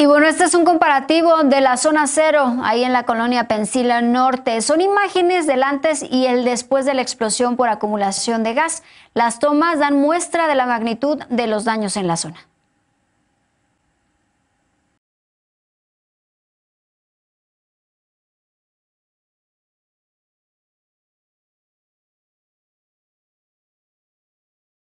Y bueno, este es un comparativo de la zona cero, ahí en la colonia Pensila Norte. Son imágenes del antes y el después de la explosión por acumulación de gas. Las tomas dan muestra de la magnitud de los daños en la zona.